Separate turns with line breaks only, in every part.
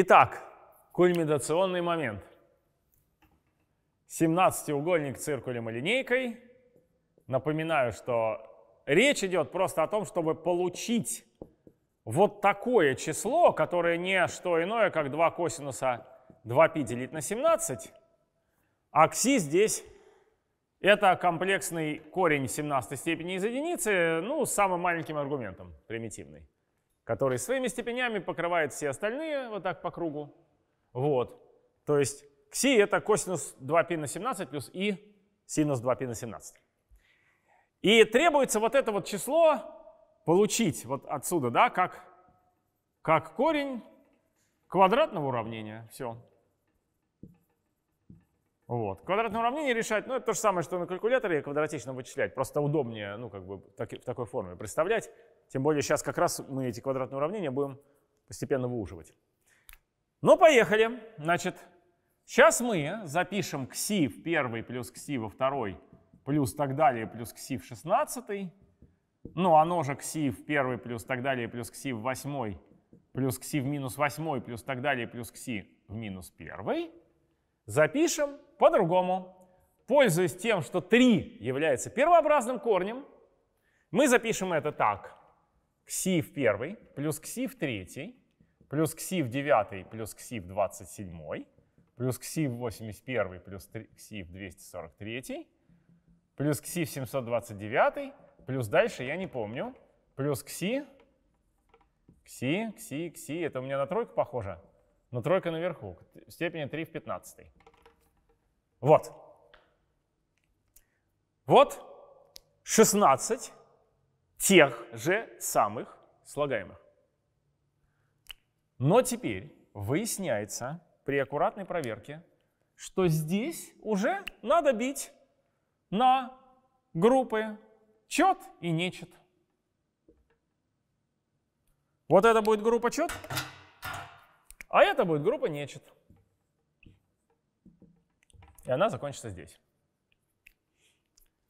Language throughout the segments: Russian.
Итак, кульминационный момент. 17-угольник циркулем и линейкой. Напоминаю, что речь идет просто о том, чтобы получить вот такое число, которое не что иное, как 2 косинуса 2π делить на 17, Окси здесь это комплексный корень в 17 степени из единицы, ну, с самым маленьким аргументом, примитивный который своими степенями покрывает все остальные вот так по кругу. Вот. То есть кси это косинус 2π на 17 плюс и синус 2π на 17. И требуется вот это вот число получить вот отсюда, да, как, как корень квадратного уравнения. Все. Вот. Квадратное уравнение решать, ну, это то же самое, что на калькуляторе квадратично вычислять, просто удобнее, ну, как бы так, в такой форме представлять, тем более сейчас как раз мы эти квадратные уравнения будем постепенно выуживать. Ну, поехали. Значит, сейчас мы запишем кси в первый плюс кси во второй плюс так далее плюс кси в шестнадцатый. Ну, оно же кси в первый плюс так далее плюс кси в восьмой плюс кси в минус восьмой плюс так далее плюс кси в минус первый. Запишем по-другому. Пользуясь тем, что 3 является первообразным корнем, мы запишем это так кси в первый плюс кси в третий плюс кси в девятый плюс кси в двадцать седьмой плюс кси в восемьдесят первый плюс кси в двести сорок третий плюс кси в семьсот двадцать девятый плюс дальше я не помню плюс кси кси кси кси это у меня на тройку похоже на тройка наверху в степени 3 в 15 вот вот 16 тех же самых слагаемых. Но теперь выясняется при аккуратной проверке, что здесь уже надо бить на группы чет и нечет. Вот это будет группа чет, а это будет группа нечет. И она закончится здесь.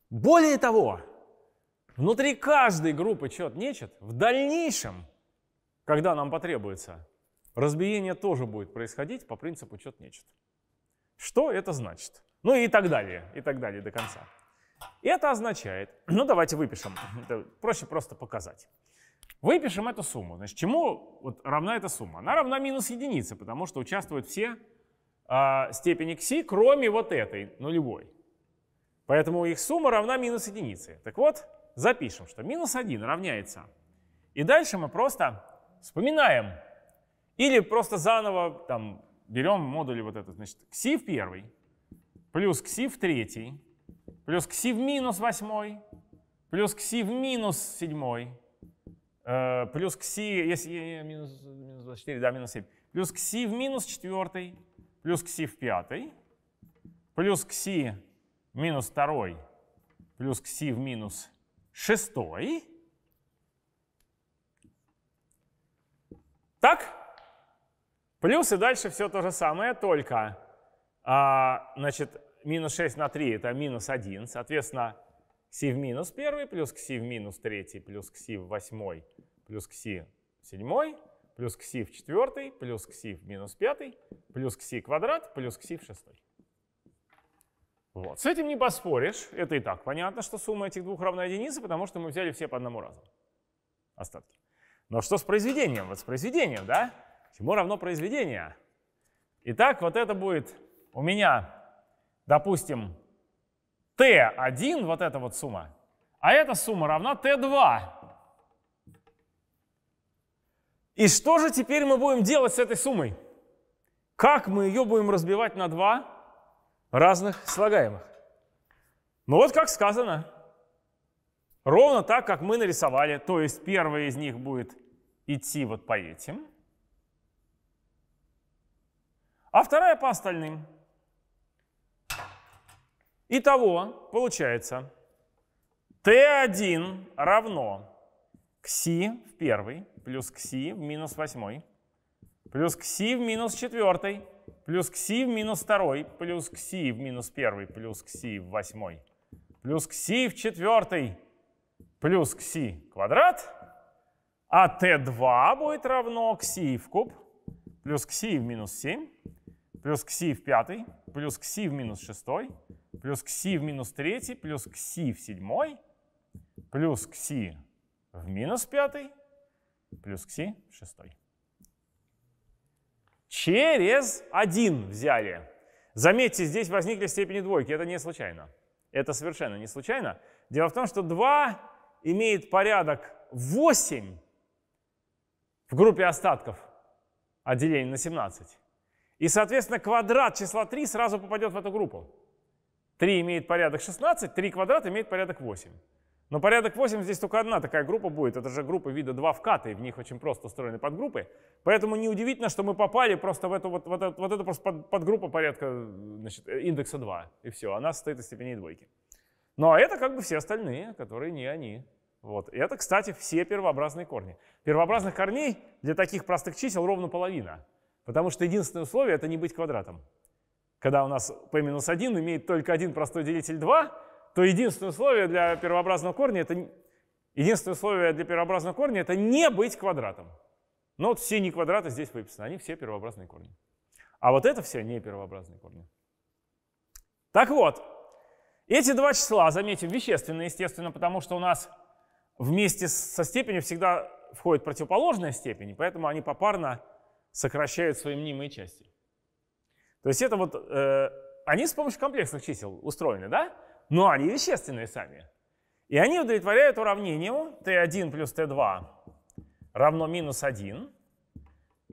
Более того, Внутри каждой группы чет нечет. В дальнейшем, когда нам потребуется, разбиение тоже будет происходить по принципу чет нечет. Что это значит? Ну и так далее, и так далее до конца. Это означает, ну давайте выпишем, это проще просто показать. Выпишем эту сумму. Значит, чему вот равна эта сумма? Она равна минус единице, потому что участвуют все э, степени кси, кроме вот этой, нулевой. Поэтому их сумма равна минус единице. Так вот, запишем, что минус 1 равняется. И дальше мы просто вспоминаем. Или просто заново там, берем модули вот этот, значит, кси в первый, плюс кси в третий, плюс кси в минус восьмой, плюс кси в минус седьмой, э, плюс кси, если э, э, минус, минус 24, да, минус 7, плюс кси в минус четвертый, плюс кси в пятый, плюс кси минус второй, плюс кси в минус шестой. Так? Плюс и дальше все то же самое, только, а, значит, минус 6 на 3 это минус 1, соответственно, кси в минус 1, плюс кси в минус 3, плюс кси в 8, плюс кси в 7, плюс кси в 4, плюс кси в минус 5, плюс кси квадрат, плюс кси в 6. Вот. С этим не поспоришь. Это и так понятно, что сумма этих двух равна единице, потому что мы взяли все по одному разу. Остатки. Но что с произведением? Вот с произведением, да? Чему равно произведение? Итак, вот это будет у меня, допустим, t1, вот эта вот сумма, а эта сумма равна t2. И что же теперь мы будем делать с этой суммой? Как мы ее будем разбивать на 2? разных слагаемых. Ну вот как сказано. Ровно так, как мы нарисовали. То есть первая из них будет идти вот по этим. А вторая по остальным. Итого получается t1 равно кси в первой плюс кси в минус восьмой плюс кси в минус четвертой плюс кси в минус второй, плюс кси в минус первый, плюс кси в восьмой, плюс кси в четвертой, плюс кси квадрат, а t2 будет равно кси в куб, плюс кси в минус 7, плюс кси в пятый, плюс кси в минус шестой, плюс кси в минус третий, плюс кси в седьмой, плюс кси в минус пятый, плюс кси в шестой. Через один взяли. Заметьте, здесь возникли степени двойки. Это не случайно. Это совершенно не случайно. Дело в том, что 2 имеет порядок 8 в группе остатков от а на 17. И, соответственно, квадрат числа 3 сразу попадет в эту группу. 3 имеет порядок 16, 3 квадрат имеет порядок 8. Но порядок 8 здесь только одна такая группа будет. Это же группа вида 2 вката, и в них очень просто устроены подгруппы. Поэтому неудивительно, что мы попали просто в эту вот, вот, вот эту просто под, подгруппу порядка значит, э, индекса 2. И все, она состоит из степеней двойки. Ну а это как бы все остальные, которые не они. Вот. И это, кстати, все первообразные корни. Первообразных корней для таких простых чисел ровно половина. Потому что единственное условие — это не быть квадратом. Когда у нас p-1 имеет только один простой делитель 2, то единственное условие для первообразного корня это единственное условие для первообразного корня это не быть квадратом. Но вот все не квадраты здесь выписаны, они все первообразные корни. А вот это все не первообразные корни. Так вот, эти два числа, заметим, вещественные, естественно, потому что у нас вместе со степенью всегда входит противоположная степень, поэтому они попарно сокращают свои мнимые части. То есть это вот, э, они с помощью комплексных чисел устроены, да? но они вещественные сами. И они удовлетворяют уравнению t1 плюс t2 равно минус 1.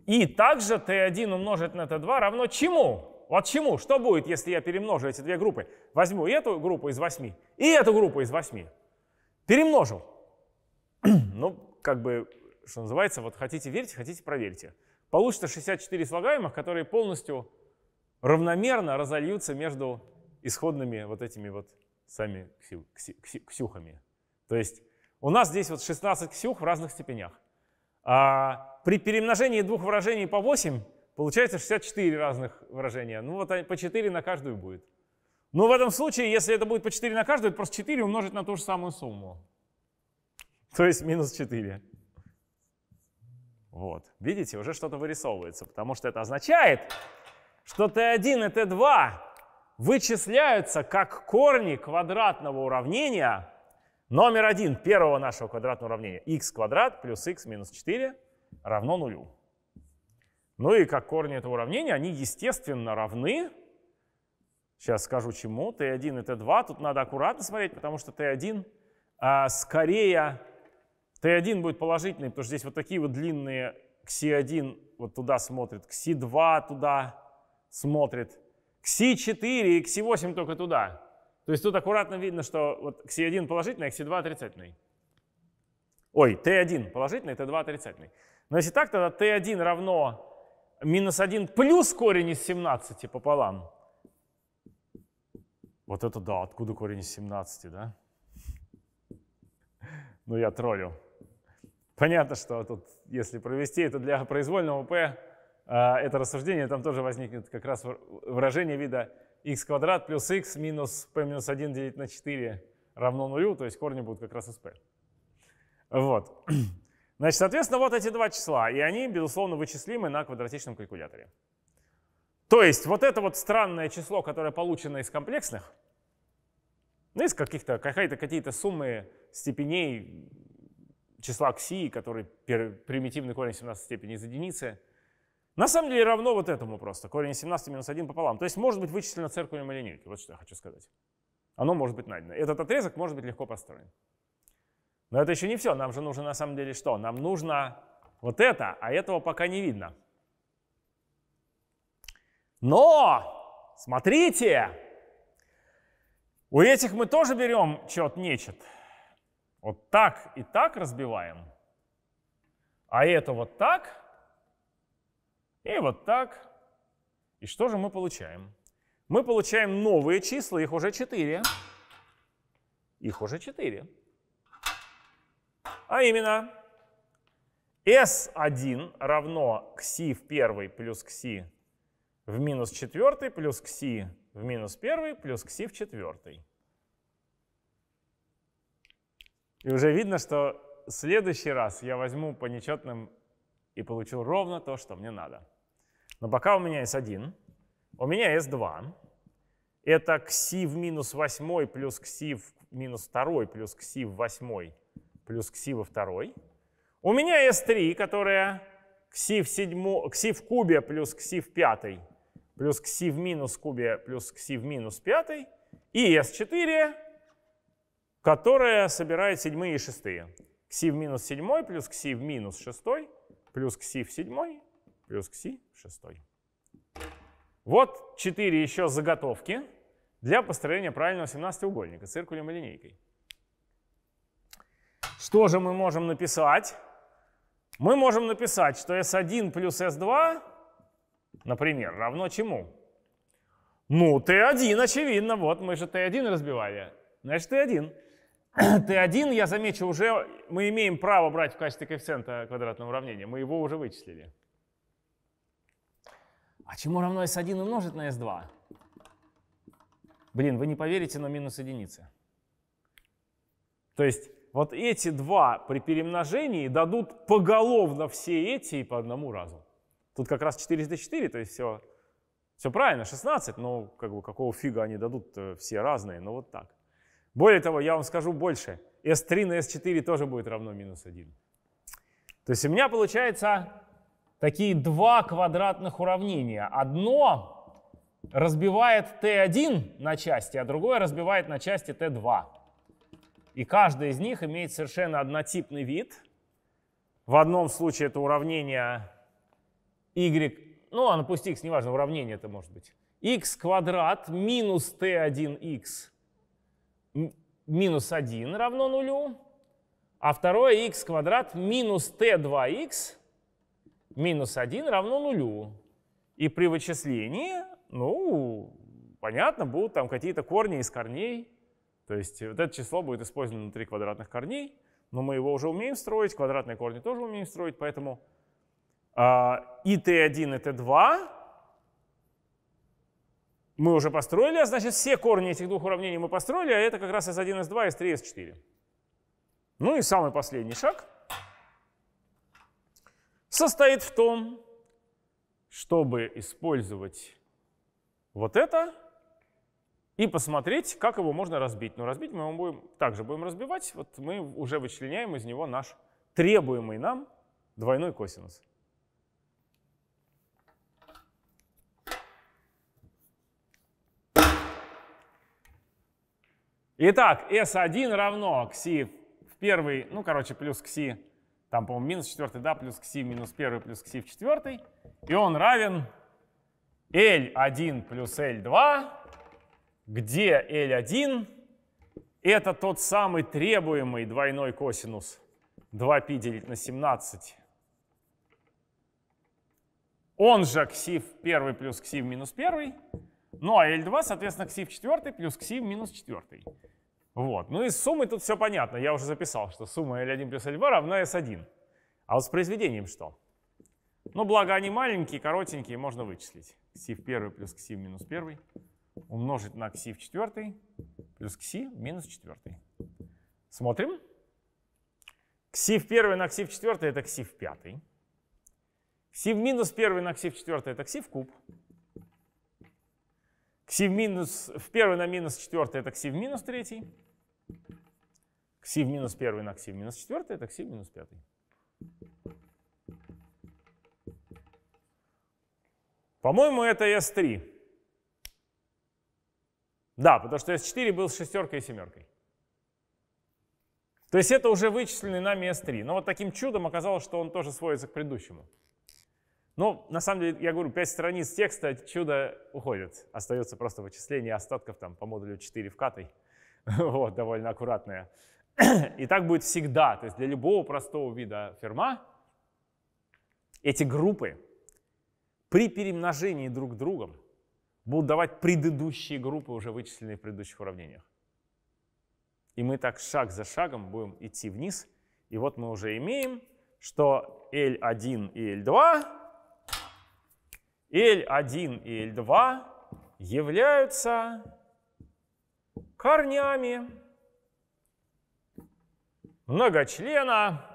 И также t1 умножить на t2 равно чему? Вот чему? Что будет, если я перемножу эти две группы? Возьму эту группу из 8 и эту группу из 8. Перемножил. ну, как бы, что называется, вот хотите верьте, хотите проверьте. Получится 64 слагаемых, которые полностью равномерно разольются между исходными вот этими вот сами ксю, ксю, ксю, ксюхами. То есть у нас здесь вот 16 ксюх в разных степенях. А при перемножении двух выражений по 8 получается 64 разных выражения. Ну вот по 4 на каждую будет. Но в этом случае, если это будет по 4 на каждую, это просто 4 умножить на ту же самую сумму. То есть минус 4. Вот. Видите, уже что-то вырисовывается, потому что это означает, что t1 и t2 вычисляются как корни квадратного уравнения номер один первого нашего квадратного уравнения. x квадрат плюс x минус 4 равно нулю. Ну и как корни этого уравнения, они естественно равны. Сейчас скажу чему. t1 и t2. Тут надо аккуратно смотреть, потому что t1 а, скорее... t1 будет положительный, потому что здесь вот такие вот длинные x 1 вот туда смотрит, x 2 туда смотрит. XI4 и XI8 только туда. То есть тут аккуратно видно, что вот XI1 положительный, XI2 а отрицательный. Ой, Т1 положительный, Т2 отрицательный. Но если так, тогда Т1 равно минус 1 плюс корень из 17 пополам. Вот это да, откуда корень из 17, да? Ну, я троллю. Понятно, что тут, если провести это для произвольного P, а, это рассуждение, там тоже возникнет как раз выражение вида x квадрат плюс x минус p минус 1 делить на 4 равно нулю, то есть корни будут как раз из p. Вот. Значит, соответственно, вот эти два числа, и они, безусловно, вычислимы на квадратичном калькуляторе. То есть вот это вот странное число, которое получено из комплексных, ну, из каких-то, какие-то какие суммы степеней числа кси, который примитивный корень 17 степени из единицы — на самом деле равно вот этому просто. Корень из 17 минус 1 пополам. То есть может быть вычислено циркулем или линейкой. Вот что я хочу сказать. Оно может быть найдено. Этот отрезок может быть легко построен. Но это еще не все. Нам же нужно на самом деле что? Нам нужно вот это, а этого пока не видно. Но, смотрите, у этих мы тоже берем чет нечет. Вот так и так разбиваем. А это вот так – и вот так. И что же мы получаем? Мы получаем новые числа, их уже 4. Их уже 4. А именно, s1 равно кси в первой плюс кси в минус четвертой плюс кси в минус первой плюс кси в четвертой. И уже видно, что в следующий раз я возьму по нечетным и получу ровно то, что мне надо. Но пока у меня S1, у меня S2. Это кси в минус 8 плюс кси в минус 2 плюс кси в 8 плюс кси во 2. У меня S3, которая кси в, 7, кси в кубе плюс кси в 5 плюс кси в минус кубе плюс кси в минус 5. И S4, которая собирает седьмые и шестые. Кси в минус 7 плюс кси в минус 6 плюс кси в 7 плюс кси шестой. Вот четыре еще заготовки для построения правильного 17-угольника циркулем и линейкой. Что же мы можем написать? Мы можем написать, что S1 плюс S2, например, равно чему? Ну, t 1 очевидно. Вот мы же t 1 разбивали. Значит, t 1 Т1, я замечу, уже мы имеем право брать в качестве коэффициента квадратного уравнения. Мы его уже вычислили. А чему равно s1 умножить на s2? Блин, вы не поверите, но минус единица. То есть вот эти два при перемножении дадут поголовно все эти и по одному разу. Тут как раз 404, то есть все, все правильно, 16, но как бы какого фига они дадут э, все разные, но вот так. Более того, я вам скажу больше. S3 на S4 тоже будет равно минус 1. То есть у меня получается такие два квадратных уравнения. Одно разбивает t1 на части, а другое разбивает на части t2. И каждый из них имеет совершенно однотипный вид. В одном случае это уравнение y, ну, а ну пусть x, неважно, уравнение это может быть. x квадрат минус t1x минус 1 равно нулю, а второе x квадрат минус t2x минус 1 равно нулю. И при вычислении, ну, понятно, будут там какие-то корни из корней. То есть вот это число будет использовано внутри квадратных корней, но мы его уже умеем строить, квадратные корни тоже умеем строить, поэтому э, и t1, и t2 мы уже построили, а значит все корни этих двух уравнений мы построили, а это как раз s1, s2, s3, s4. Ну и самый последний шаг — состоит в том, чтобы использовать вот это и посмотреть, как его можно разбить. Но разбить мы его будем, также будем разбивать. Вот мы уже вычленяем из него наш требуемый нам двойной косинус. Итак, S1 равно кси в первый, ну, короче, плюс кси там, по-моему, минус 4 да плюс кси минус 1 плюс кси в 4. И он равен L1 плюс L2, где L1 — это тот самый требуемый двойной косинус 2 пи делить на 17. Он же кси в 1 плюс кси в минус 1. Ну а L2, соответственно, кси в 4 плюс кси в минус 4. Вот. Ну и с суммой тут все понятно. Я уже записал, что сумма L1 плюс L2 равна S1. А вот с произведением что? Ну, благо они маленькие, коротенькие, можно вычислить. Ксив 1 плюс ксив минус 1 умножить на ксив 4 плюс ксив минус 4. Смотрим. Ксив 1 на ксив 4 это ксив 5. Ксив минус 1 на ксив 4 это ксив куб. Кси в, минус, в первый на минус четвертый это кси в минус третий. Кси в минус первый на кси в минус четвертый это кси в минус пятый. По-моему, это S3. Да, потому что S4 был с шестеркой и семеркой. То есть это уже вычисленный нами S3. Но вот таким чудом оказалось, что он тоже сводится к предыдущему. Но ну, на самом деле, я говорю, 5 страниц текста, чудо уходит. Остается просто вычисление остатков там по модулю 4 вкатой. Вот, довольно аккуратное. И так будет всегда. То есть для любого простого вида ферма эти группы при перемножении друг другом будут давать предыдущие группы, уже вычисленные в предыдущих уравнениях. И мы так шаг за шагом будем идти вниз. И вот мы уже имеем, что L1 и L2 L1 и L2 являются корнями многочлена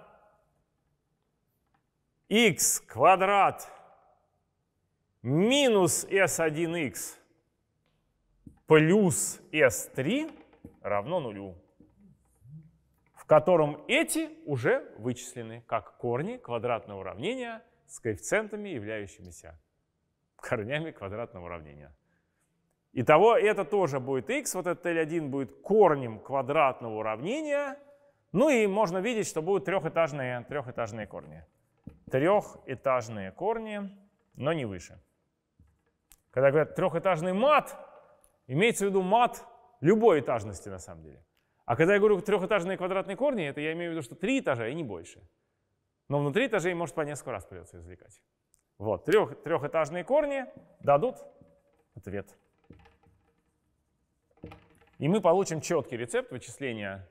x квадрат минус s1x плюс s3 равно нулю, в котором эти уже вычислены как корни квадратного уравнения с коэффициентами, являющимися корнями квадратного уравнения. Итого это тоже будет x, вот этот L1 будет корнем квадратного уравнения. Ну и можно видеть, что будут трехэтажные, трехэтажные корни. Трехэтажные корни, но не выше. Когда говорят трехэтажный мат, имеется в виду мат любой этажности на самом деле. А когда я говорю трехэтажные квадратные корни, это я имею в виду, что три этажа и не больше. Но внутри этажей может по несколько раз придется извлекать. Вот, трех, трехэтажные корни дадут ответ. И мы получим четкий рецепт вычисления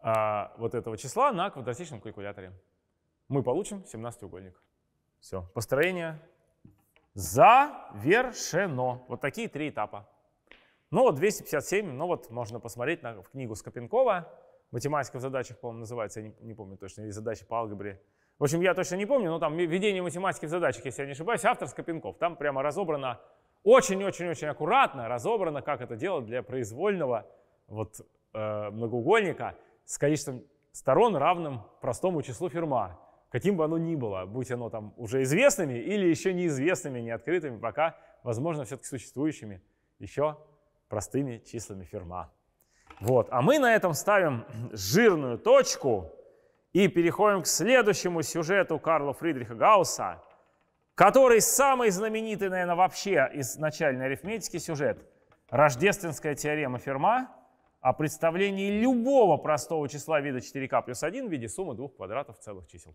а, вот этого числа на квадратичном калькуляторе. Мы получим 17-угольник. Все, построение завершено. Вот такие три этапа. Ну вот 257, ну вот можно посмотреть на, в книгу Скопенкова. Математика в задачах, по-моему, называется, я не, не помню точно, или задачи по алгебре. В общем, я точно не помню, но там «Введение математики в задачах», если я не ошибаюсь, автор Скопенков. Там прямо разобрано, очень-очень-очень аккуратно разобрано, как это делать для произвольного вот, э, многоугольника с количеством сторон, равным простому числу Ферма, каким бы оно ни было, будь оно там уже известными или еще неизвестными, не открытыми, пока, возможно, все-таки существующими еще простыми числами Ферма. Вот. А мы на этом ставим жирную точку. И переходим к следующему сюжету Карла Фридриха Гаусса, который самый знаменитый, наверное, вообще из начальной арифметики сюжет. Рождественская теорема Ферма о представлении любого простого числа вида 4k плюс 1 в виде суммы двух квадратов целых чисел.